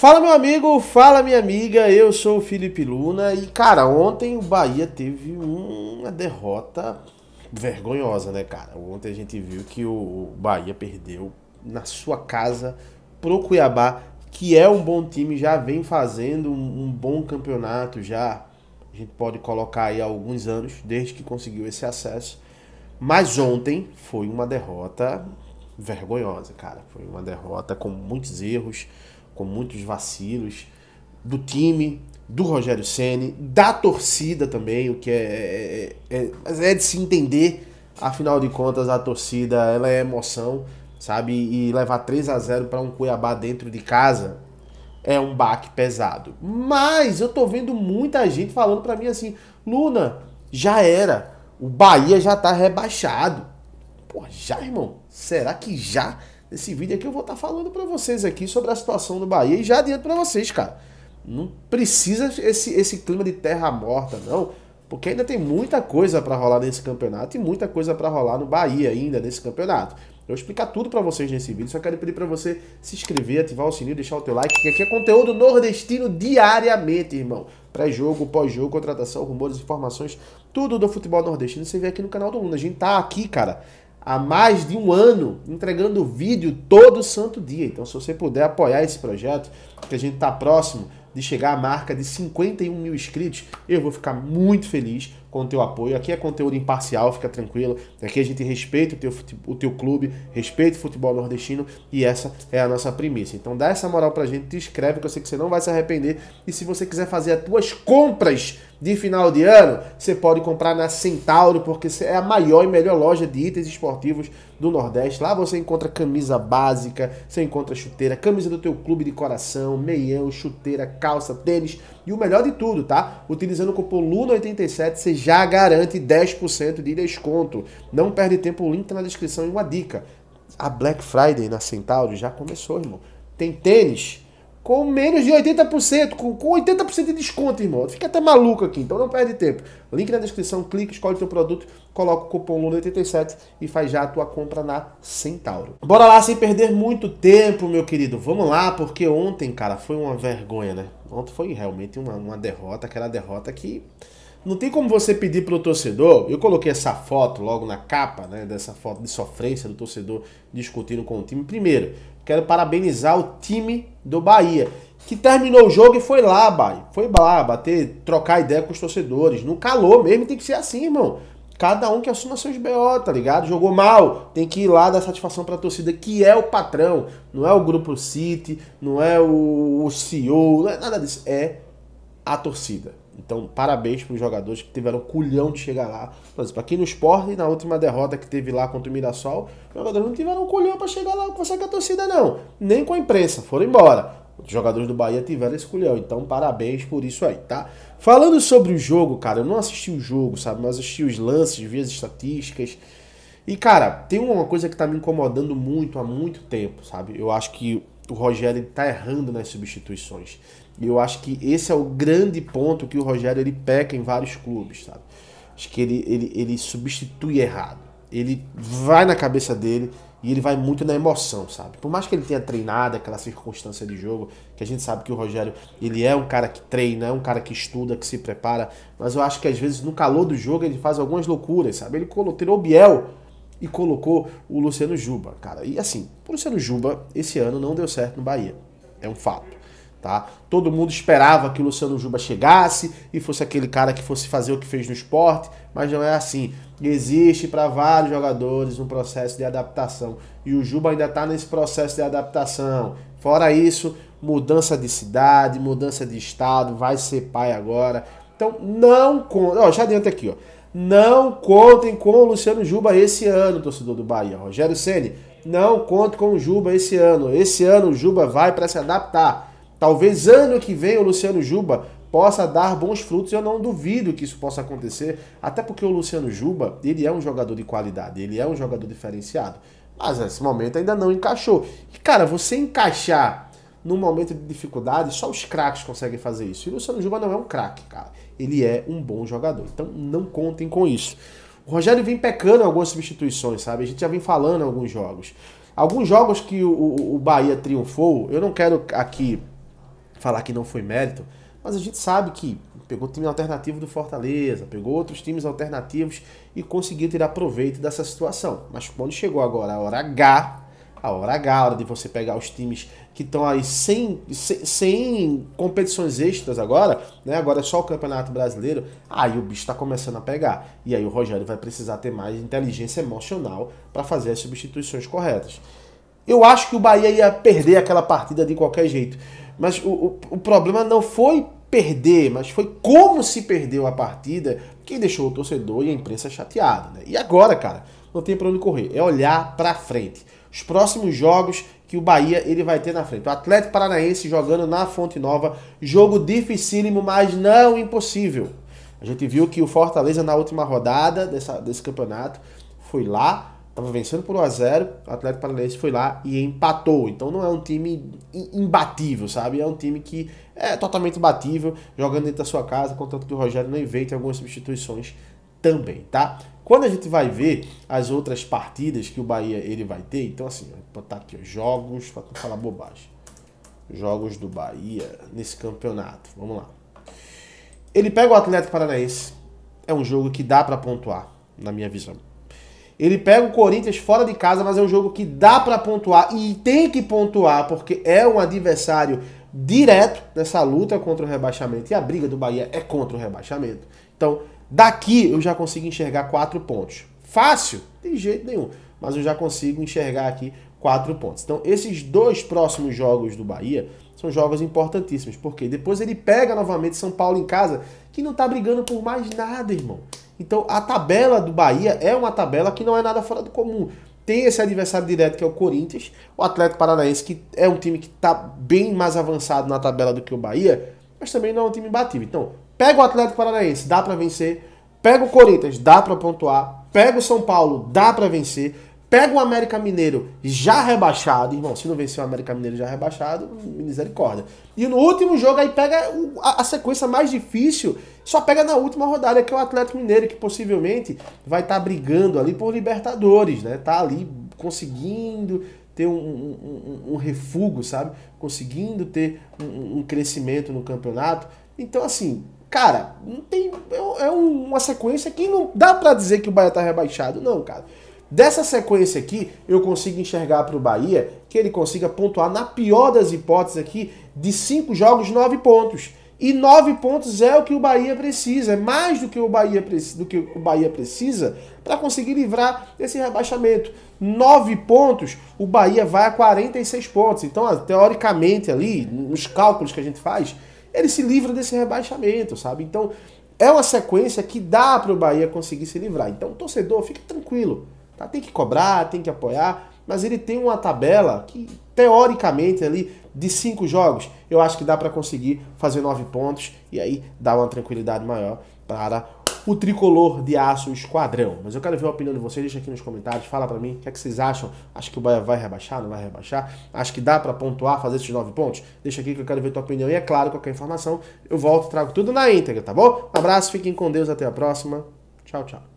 Fala meu amigo, fala minha amiga, eu sou o Felipe Luna e cara, ontem o Bahia teve uma derrota vergonhosa, né, cara? Ontem a gente viu que o Bahia perdeu na sua casa pro Cuiabá, que é um bom time, já vem fazendo um, bom campeonato já. A gente pode colocar aí alguns anos desde que conseguiu esse acesso. Mas ontem foi uma derrota vergonhosa, cara. Foi uma derrota com muitos erros com muitos vacilos do time, do Rogério Ceni, da torcida também, o que é, é, é, é, é de se entender. Afinal de contas, a torcida ela é emoção, sabe? E levar 3 a 0 para um Cuiabá dentro de casa é um baque pesado. Mas eu tô vendo muita gente falando para mim assim: Luna, já era. O Bahia já tá rebaixado. Pô, já, irmão? Será que já? nesse vídeo aqui eu vou estar tá falando para vocês aqui sobre a situação do Bahia e já adianto para vocês, cara. Não precisa esse, esse clima de terra morta, não, porque ainda tem muita coisa para rolar nesse campeonato e muita coisa para rolar no Bahia ainda nesse campeonato. Eu vou explicar tudo para vocês nesse vídeo, só quero pedir para você se inscrever, ativar o sininho, deixar o teu like, que aqui é conteúdo nordestino diariamente, irmão. Pré-jogo, pós-jogo, contratação, rumores, informações, tudo do futebol nordestino você vê aqui no canal do Mundo. A gente tá aqui, cara, há mais de um ano entregando vídeo todo santo dia. Então, se você puder apoiar esse projeto, que a gente está próximo de chegar à marca de 51 mil inscritos, eu vou ficar muito feliz, com o teu apoio. Aqui é conteúdo imparcial, fica tranquilo. Aqui a gente respeita o teu, o teu clube, respeita o futebol nordestino e essa é a nossa premissa. Então dá essa moral pra gente, te inscreve que eu sei que você não vai se arrepender. E se você quiser fazer as tuas compras de final de ano, você pode comprar na Centauro, porque é a maior e melhor loja de itens esportivos do Nordeste. Lá você encontra camisa básica, você encontra chuteira, camisa do teu clube de coração, meião, chuteira, calça, tênis e o melhor de tudo, tá? Utilizando o cupom LUNA87, você já garante 10% de desconto. Não perde tempo, o link tá na descrição e uma dica. A Black Friday na Centauri já começou, irmão. Tem tênis com menos de 80%, com, com 80% de desconto, irmão. Fica até maluco aqui, então não perde tempo. Link na descrição, clica escolhe teu produto, coloca o cupom LUNA87 e faz já a tua compra na Centauro. Bora lá, sem perder muito tempo, meu querido. Vamos lá, porque ontem, cara, foi uma vergonha, né? Ontem foi realmente uma, uma derrota, aquela derrota que... Não tem como você pedir para o torcedor. Eu coloquei essa foto logo na capa, né? Dessa foto de sofrência do torcedor discutindo com o time. Primeiro, quero parabenizar o time do Bahia, que terminou o jogo e foi lá, Bahia. Foi lá bater, trocar ideia com os torcedores. No calor mesmo, tem que ser assim, irmão. Cada um que assuma seus BO, tá ligado? Jogou mal, tem que ir lá dar satisfação pra torcida, que é o patrão. Não é o Grupo City, não é o, o CEO, não é nada disso. É a torcida. Então, parabéns para os jogadores que tiveram culhão de chegar lá. Por Para quem no esporte, na última derrota que teve lá contra o Mirassol, os jogadores não tiveram culhão para chegar lá com a torcida, não. Nem com a imprensa, foram embora. Os jogadores do Bahia tiveram esse culhão, então parabéns por isso aí, tá? Falando sobre o jogo, cara, eu não assisti o jogo, sabe? Mas assisti os lances, vi as estatísticas. E, cara, tem uma coisa que tá me incomodando muito há muito tempo, sabe? Eu acho que o Rogério está errando nas substituições. E eu acho que esse é o grande ponto que o Rogério ele peca em vários clubes, sabe? Acho que ele, ele, ele substitui errado. Ele vai na cabeça dele e ele vai muito na emoção, sabe? Por mais que ele tenha treinado aquela circunstância de jogo, que a gente sabe que o Rogério, ele é um cara que treina, é um cara que estuda, que se prepara, mas eu acho que às vezes no calor do jogo ele faz algumas loucuras, sabe? Ele tirou o Biel e colocou o Luciano Juba, cara. E assim, o Luciano Juba esse ano não deu certo no Bahia. É um fato. Tá? Todo mundo esperava que o Luciano Juba chegasse e fosse aquele cara que fosse fazer o que fez no esporte, mas não é assim. Existe para vários jogadores um processo de adaptação e o Juba ainda está nesse processo de adaptação. Fora isso, mudança de cidade, mudança de estado, vai ser pai agora. Então não conta. Já adianta aqui, ó. Não contem com o Luciano Juba esse ano, torcedor do Bahia. Rogério Ceni, não conte com o Juba esse ano. Esse ano o Juba vai para se adaptar. Talvez ano que vem o Luciano Juba possa dar bons frutos. Eu não duvido que isso possa acontecer, até porque o Luciano Juba, ele é um jogador de qualidade, ele é um jogador diferenciado. Mas nesse momento ainda não encaixou. E cara, você encaixar num momento de dificuldade, só os craques conseguem fazer isso. E o Luciano Juba não é um craque, cara ele é um bom jogador. Então não contem com isso. O Rogério vem pecando algumas substituições, sabe? A gente já vem falando em alguns jogos. Alguns jogos que o, o Bahia triunfou, eu não quero aqui falar que não foi mérito, mas a gente sabe que pegou time alternativo do Fortaleza, pegou outros times alternativos e conseguiu tirar proveito dessa situação. Mas quando chegou agora a hora H, a hora H, a hora de você pegar os times que estão aí sem, sem, sem, competições extras agora, né? Agora é só o Campeonato Brasileiro, aí o bicho está começando a pegar. E aí o Rogério vai precisar ter mais inteligência emocional para fazer as substituições corretas. Eu acho que o Bahia ia perder aquela partida de qualquer jeito. Mas o, o, o problema não foi perder, mas foi como se perdeu a partida que deixou o torcedor e a imprensa chateado. Né? E agora, cara? não tem para onde correr. É olhar para frente. Os próximos jogos que o Bahia ele vai ter na frente. O Atlético Paranaense jogando na Fonte Nova, jogo dificílimo, mas não impossível. A gente viu que o Fortaleza na última rodada dessa, desse campeonato foi lá, estava vencendo por 1 a 0, o Atlético Paranaense foi lá e empatou. Então não é um time imbatível, sabe? É um time que é totalmente batível, jogando dentro da sua casa, contanto que o Rogério não invente algumas substituições também, tá? Quando a gente vai ver as outras partidas que o Bahia ele vai ter, então assim, vou botar aqui jogos, para falar bobagem. Jogos do Bahia nesse campeonato. Vamos lá. Ele pega o Atlético Paranaense. É um jogo que dá para pontuar, na minha visão. Ele pega o Corinthians fora de casa, mas é um jogo que dá para pontuar e tem que pontuar porque é um adversário direto nessa luta contra o rebaixamento e a briga do Bahia é contra o rebaixamento. Então, Daqui eu já consigo enxergar quatro pontos. Fácil? De jeito nenhum. Mas eu já consigo enxergar aqui quatro pontos. Então, esses dois próximos jogos do Bahia são jogos importantíssimos, porque depois ele pega novamente São Paulo em casa, que não tá brigando por mais nada, irmão. Então, a tabela do Bahia é uma tabela que não é nada fora do comum. Tem esse adversário direto que é o Corinthians, o Atlético Paranaense, que é um time que tá bem mais avançado na tabela do que o Bahia, mas também não é um time imbatível. Então, Pega o Atlético Paranaense, dá para vencer. Pega o Corinthians, dá para pontuar. Pega o São Paulo, dá para vencer. Pega o América Mineiro já rebaixado. Irmão, se não vencer o América Mineiro já rebaixado, misericórdia. E no último jogo aí pega a, sequência mais difícil, só pega na última rodada, que é o Atlético Mineiro, que possivelmente vai estar tá brigando ali por Libertadores, né? Tá ali conseguindo ter um, um, um, um refúgio, sabe? Conseguindo ter um, um crescimento no campeonato. Então, assim, Cara, não tem. É, é uma sequência que não dá para dizer que o Bahia tá rebaixado, não, cara. Dessa sequência aqui, eu consigo enxergar para o Bahia que ele consiga pontuar, na pior das hipóteses aqui, de cinco jogos, nove pontos. E nove pontos é o que o Bahia precisa, é mais do que o Bahia, do que o Bahia precisa para conseguir livrar desse rebaixamento. Nove pontos, o Bahia vai a 46 pontos. Então, ah, teoricamente, ali, nos cálculos que a gente faz, ele se livra desse rebaixamento, sabe? Então, é uma sequência que dá para o Bahia conseguir se livrar. Então, o torcedor fica tranquilo, tá? Tem que cobrar, tem que apoiar, mas ele tem uma tabela que, teoricamente, ali de cinco jogos, eu acho que dá para conseguir fazer nove pontos e aí dá uma tranquilidade maior para o tricolor de aço esquadrão. Mas eu quero ver a opinião de vocês, deixa aqui nos comentários, fala para mim, o que é que vocês acham? Acho que o Bahia vai rebaixar, não vai rebaixar? Acho que dá para pontuar, fazer esses nove pontos? Deixa aqui que eu quero ver tua opinião. E é claro, qualquer informação, eu volto, trago tudo na íntegra, tá bom? Um abraço, fiquem com Deus, até a próxima. Tchau, tchau.